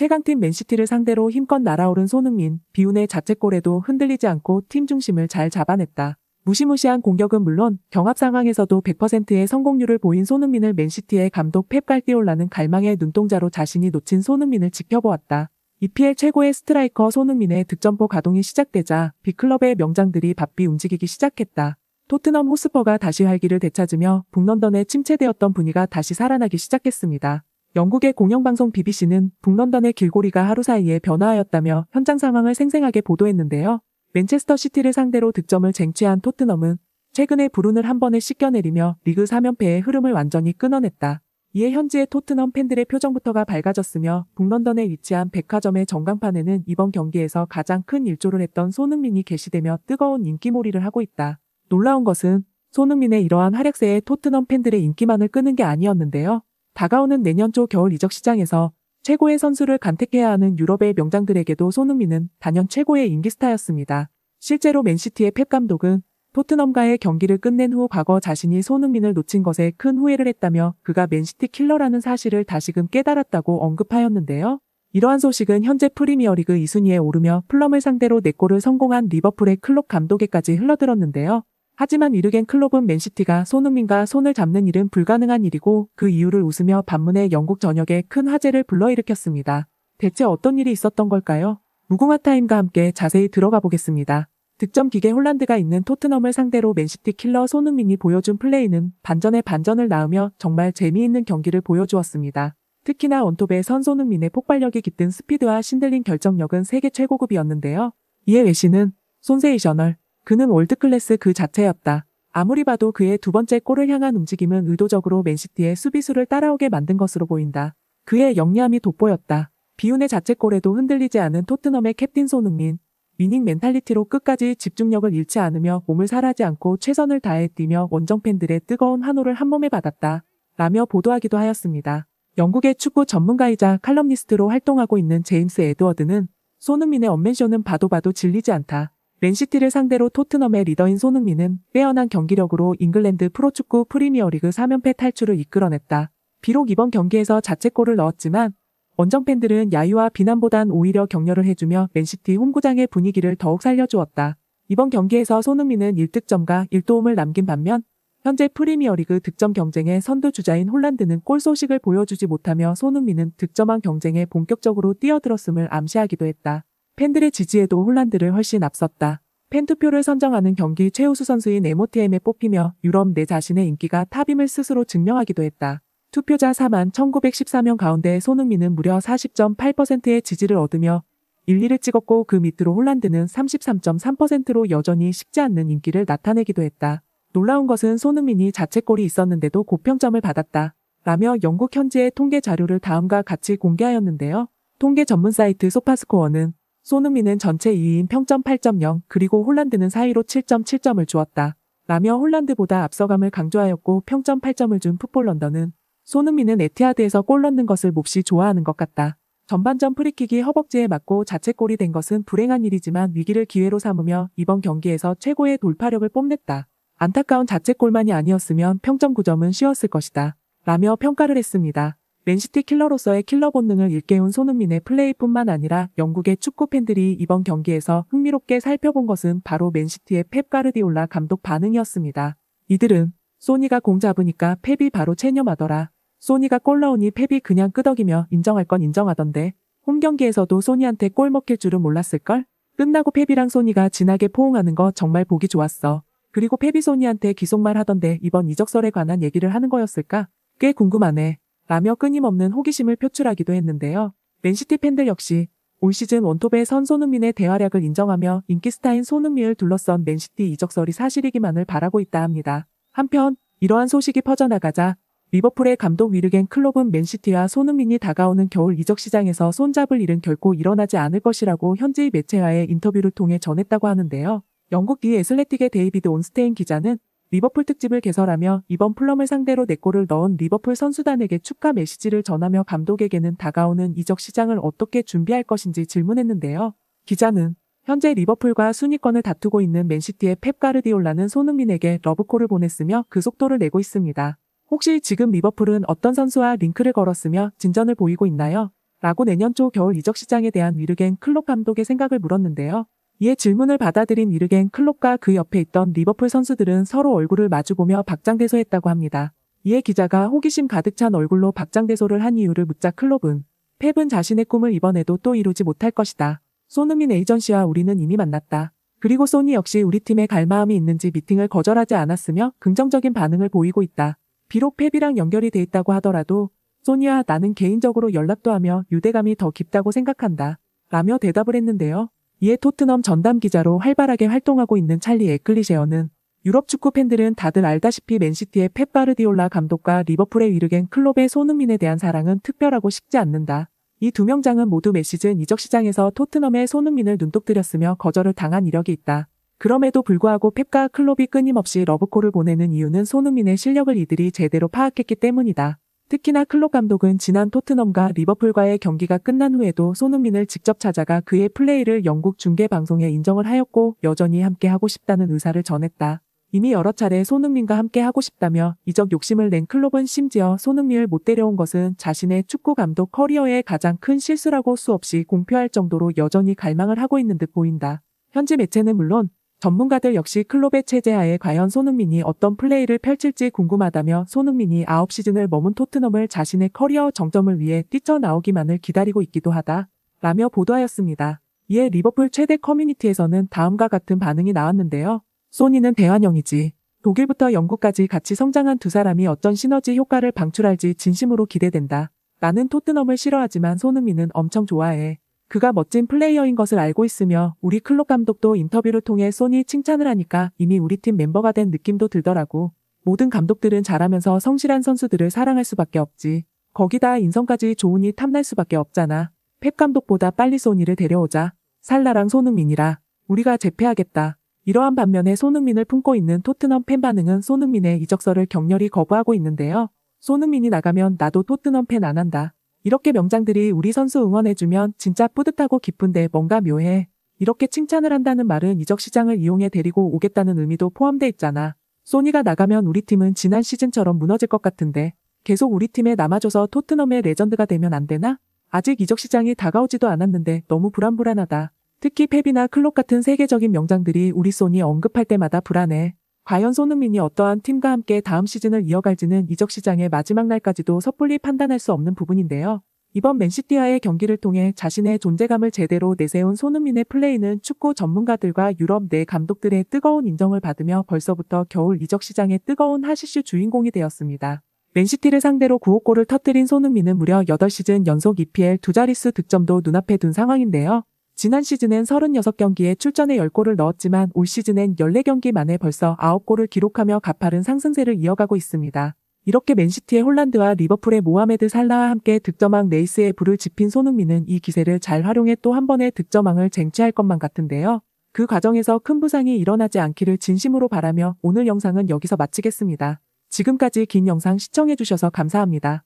최강팀 맨시티를 상대로 힘껏 날아오른 손흥민, 비운의 자책골에도 흔들리지 않고 팀 중심을 잘 잡아냈다. 무시무시한 공격은 물론 경합 상황에서도 100%의 성공률을 보인 손흥민을 맨시티의 감독 펩 갈디올라는 갈망의 눈동자로 자신이 놓친 손흥민을 지켜보았다. EPL 최고의 스트라이커 손흥민의 득점포 가동이 시작되자 B클럽의 명장들이 바삐 움직이기 시작했다. 토트넘 호스퍼가 다시 활기를 되찾으며 북런던에 침체되었던 분위가 다시 살아나기 시작했습니다. 영국의 공영방송 BBC는 북런던의 길고리가 하루 사이에 변화하였다며 현장 상황을 생생하게 보도했는데요. 맨체스터 시티를 상대로 득점을 쟁취한 토트넘은 최근에 불운을 한 번에 씻겨내리며 리그 3연패의 흐름을 완전히 끊어냈다. 이에 현지의 토트넘 팬들의 표정부터가 밝아졌으며 북런던에 위치한 백화점의 전광판에는 이번 경기에서 가장 큰 일조를 했던 손흥민이 게시되며 뜨거운 인기몰이를 하고 있다. 놀라운 것은 손흥민의 이러한 활약세에 토트넘 팬들의 인기만을 끄는 게 아니었는데요. 다가오는 내년 초 겨울 이적 시장에서 최고의 선수를 간택해야 하는 유럽의 명장들에게도 손흥민은 단연 최고의 인기 스타였습니다. 실제로 맨시티의 펩 감독은 토트넘과의 경기를 끝낸 후 과거 자신이 손흥민을 놓친 것에 큰 후회를 했다며 그가 맨시티 킬러라는 사실을 다시금 깨달았다고 언급하였는데요. 이러한 소식은 현재 프리미어리그 2순위에 오르며 플럼을 상대로 4골을 성공한 리버풀의 클롭 감독에까지 흘러들었는데요. 하지만 위르겐 클롭은 맨시티가 손흥민과 손을 잡는 일은 불가능한 일이고 그 이유를 웃으며 반문에 영국 전역에 큰 화제를 불러일으켰습니다. 대체 어떤 일이 있었던 걸까요? 무궁화 타임과 함께 자세히 들어가 보겠습니다. 득점 기계 홀란드가 있는 토트넘을 상대로 맨시티 킬러 손흥민이 보여준 플레이는 반전에 반전을 낳으며 정말 재미있는 경기를 보여주었습니다. 특히나 원톱의 선 손흥민의 폭발력이 깃든 스피드와 신들린 결정력은 세계 최고급이었는데요. 이에 외신은 손세이셔널 그는 월드클래스 그 자체였다. 아무리 봐도 그의 두 번째 골을 향한 움직임은 의도적으로 맨시티의 수비수를 따라오게 만든 것으로 보인다. 그의 영리함이 돋보였다. 비운의 자책골에도 흔들리지 않은 토트넘의 캡틴 손흥민. 위닝 멘탈리티로 끝까지 집중력을 잃지 않으며 몸을 사라지 않고 최선을 다해 뛰며 원정 팬들의 뜨거운 환호를 한몸에 받았다. 라며 보도하기도 하였습니다. 영국의 축구 전문가이자 칼럼니스트로 활동하고 있는 제임스 에드워드는 손흥민의 언맨션은 봐도 봐도 질리지 않다. 맨시티를 상대로 토트넘의 리더인 손흥민은 빼어난 경기력으로 잉글랜드 프로축구 프리미어리그 3연패 탈출을 이끌어냈다. 비록 이번 경기에서 자책골을 넣었지만 원정 팬들은 야유와 비난보단 오히려 격려를 해주며 맨시티 홈구장의 분위기를 더욱 살려주었다. 이번 경기에서 손흥민은 1득점과 1도움을 남긴 반면 현재 프리미어리그 득점 경쟁의 선두주자인 홀란드는 골 소식을 보여주지 못하며 손흥민은 득점한 경쟁에 본격적으로 뛰어들었음을 암시하기도 했다. 팬들의 지지에도 홀란드를 훨씬 앞섰다. 팬투표를 선정하는 경기 최우수 선수인 MOTM에 뽑히며 유럽 내 자신의 인기가 탑임을 스스로 증명하기도 했다. 투표자 4만 1914명 가운데 손흥민은 무려 40.8%의 지지를 얻으며 1, 2를 찍었고 그 밑으로 홀란드는 33.3%로 여전히 식지 않는 인기를 나타내기도 했다. 놀라운 것은 손흥민이 자책골이 있었는데도 고평점을 받았다. 라며 영국 현지의 통계 자료를 다음과 같이 공개하였는데요. 통계 전문 사이트 소파스코어는 손흥민은 전체 2위인 평점 8.0 그리고 홀란드는 4위로 7.7점을 주었다. 라며 홀란드보다 앞서감을 강조하였고 평점 8점을 준 풋볼 런던은 손흥민은 에티하드에서 골 넣는 것을 몹시 좋아하는 것 같다. 전반전 프리킥이 허벅지에 맞고 자책골이 된 것은 불행한 일이지만 위기를 기회로 삼으며 이번 경기에서 최고의 돌파력을 뽐냈다. 안타까운 자책골만이 아니었으면 평점 9점은 쉬웠을 것이다. 라며 평가를 했습니다. 맨시티 킬러로서의 킬러 본능을 일깨운 손흥민의 플레이뿐만 아니라 영국의 축구 팬들이 이번 경기에서 흥미롭게 살펴본 것은 바로 맨시티의 펩 가르디올라 감독 반응이었습니다. 이들은 소니가 공 잡으니까 펩이 바로 체념하더라. 소니가 골 넣으니 펩이 그냥 끄덕이며 인정할 건 인정하던데 홈 경기에서도 소니한테 골 먹힐 줄은 몰랐을걸? 끝나고 펩이랑 소니가 진하게 포옹하는 거 정말 보기 좋았어. 그리고 펩이 소니한테 기속말 하던데 이번 이적설에 관한 얘기를 하는 거였을까? 꽤 궁금하네. 라며 끊임없는 호기심을 표출하기도 했는데요. 맨시티 팬들 역시 올 시즌 원톱의 선 손흥민의 대활약을 인정하며 인기스타인 손흥민을 둘러싼 맨시티 이적설이 사실이기만을 바라고 있다 합니다. 한편 이러한 소식이 퍼져나가자 리버풀의 감독 위르겐 클롭은 맨시티와 손흥민이 다가오는 겨울 이적 시장에서 손잡을 일은 결코 일어나지 않을 것이라고 현지 매체와의 인터뷰를 통해 전했다고 하는데요. 영국 이에슬레틱의 데이비드 온스테인 기자는 리버풀 특집을 개설하며 이번 플럼을 상대로 내골을 네 넣은 리버풀 선수단에게 축하 메시지를 전하며 감독에게는 다가오는 이적 시장을 어떻게 준비할 것인지 질문했는데요. 기자는 현재 리버풀과 순위권을 다투고 있는 맨시티의 펩 가르디올라는 손흥민에게 러브콜을 보냈으며 그 속도를 내고 있습니다. 혹시 지금 리버풀은 어떤 선수와 링크를 걸었으며 진전을 보이고 있나요? 라고 내년 초 겨울 이적 시장에 대한 위르겐 클롭 감독의 생각을 물었는데요. 이에 예, 질문을 받아들인 이르겐 클롭과 그 옆에 있던 리버풀 선수들은 서로 얼굴을 마주보며 박장대소했다고 합니다. 이에 예, 기자가 호기심 가득 찬 얼굴로 박장대소를 한 이유를 묻자 클롭은 펩은 자신의 꿈을 이번에도 또 이루지 못할 것이다. 손흥민 에이전시와 우리는 이미 만났다. 그리고 소니 역시 우리 팀에 갈 마음이 있는지 미팅을 거절하지 않았으며 긍정적인 반응을 보이고 있다. 비록 펩이랑 연결이 돼 있다고 하더라도 소니와 나는 개인적으로 연락도 하며 유대감이 더 깊다고 생각한다. 라며 대답을 했는데요. 이에 토트넘 전담 기자로 활발하게 활동하고 있는 찰리 에클리셰어는 유럽 축구 팬들은 다들 알다시피 맨시티의 펩 바르디올라 감독과 리버풀의 위르겐 클롭의 손흥민에 대한 사랑은 특별하고 쉽지 않는다. 이 두 명장은 모두 매 시즌 이적 시장에서 토트넘의 손흥민을 눈독들였으며 거절을 당한 이력이 있다. 그럼에도 불구하고 펩과 클롭이 끊임없이 러브콜을 보내는 이유는 손흥민의 실력을 이들이 제대로 파악했기 때문이다. 특히나 클롭 감독은 지난 토트넘과 리버풀과의 경기가 끝난 후에도 손흥민을 직접 찾아가 그의 플레이를 영국 중계 방송에 인정을 하였고 여전히 함께 하고 싶다는 의사를 전했다. 이미 여러 차례 손흥민과 함께 하고 싶다며 이적 욕심을 낸 클롭은 심지어 손흥민을 못 데려온 것은 자신의 축구 감독 커리어의 가장 큰 실수라고 수없이 공표할 정도로 여전히 갈망을 하고 있는 듯 보인다. 현지 매체는 물론 전문가들 역시 클롭의 체제하에 과연 손흥민이 어떤 플레이를 펼칠지 궁금하다며 손흥민이 9시즌을 머문 토트넘을 자신의 커리어 정점을 위해 뛰쳐나오기만을 기다리고 있기도 하다. 라며 보도하였습니다. 이에 리버풀 최대 커뮤니티에서는 다음과 같은 반응이 나왔는데요. 소니는 대환영이지. 독일부터 영국까지 같이 성장한 두 사람이 어떤 시너지 효과를 방출할지 진심으로 기대된다. 나는 토트넘을 싫어하지만 손흥민은 엄청 좋아해. 그가 멋진 플레이어인 것을 알고 있으며 우리 클롭 감독도 인터뷰를 통해 소니 칭찬을 하니까 이미 우리 팀 멤버가 된 느낌도 들더라고. 모든 감독들은 잘하면서 성실한 선수들을 사랑할 수밖에 없지. 거기다 인성까지 좋으니 탐날 수밖에 없잖아. 펩 감독보다 빨리 소니를 데려오자. 살라랑 손흥민이라. 우리가 재패하겠다. 이러한 반면에 손흥민을 품고 있는 토트넘 팬 반응은 손흥민의 이적서를 격렬히 거부하고 있는데요. 손흥민이 나가면 나도 토트넘 팬 안 한다. 이렇게 명장들이 우리 선수 응원해주면 진짜 뿌듯하고 기쁜데 뭔가 묘해. 이렇게 칭찬을 한다는 말은 이적 시장을 이용해 데리고 오겠다는 의미도 포함돼 있잖아. 소니가 나가면 우리 팀은 지난 시즌처럼 무너질 것 같은데 계속 우리 팀에 남아줘서 토트넘의 레전드가 되면 안 되나? 아직 이적 시장이 다가오지도 않았는데 너무 불안불안하다. 특히 페비나 클롭 같은 세계적인 명장들이 우리 소니 언급할 때마다 불안해. 과연 손흥민이 어떠한 팀과 함께 다음 시즌을 이어갈지는 이적 시장의 마지막 날까지도 섣불리 판단할 수 없는 부분인데요. 이번 맨시티와의 경기를 통해 자신의 존재감을 제대로 내세운 손흥민의 플레이는 축구 전문가들과 유럽 내 감독들의 뜨거운 인정을 받으며 벌써부터 겨울 이적 시장의 뜨거운 하시슈 주인공이 되었습니다. 맨시티를 상대로 9호골을 터뜨린 손흥민은 무려 8시즌 연속 EPL 두 자릿수 득점도 눈앞에 둔 상황인데요. 지난 시즌엔 36경기에 출전해 10골을 넣었지만 올 시즌엔 14경기 만에 벌써 9골을 기록하며 가파른 상승세를 이어가고 있습니다. 이렇게 맨시티의 홀란드와 리버풀의 모하메드 살라와 함께 득점왕 레이스에 불을 지핀 손흥민은 이 기세를 잘 활용해 또 한 번의 득점왕을 쟁취할 것만 같은데요. 그 과정에서 큰 부상이 일어나지 않기를 진심으로 바라며 오늘 영상은 여기서 마치겠습니다. 지금까지 긴 영상 시청해주셔서 감사합니다.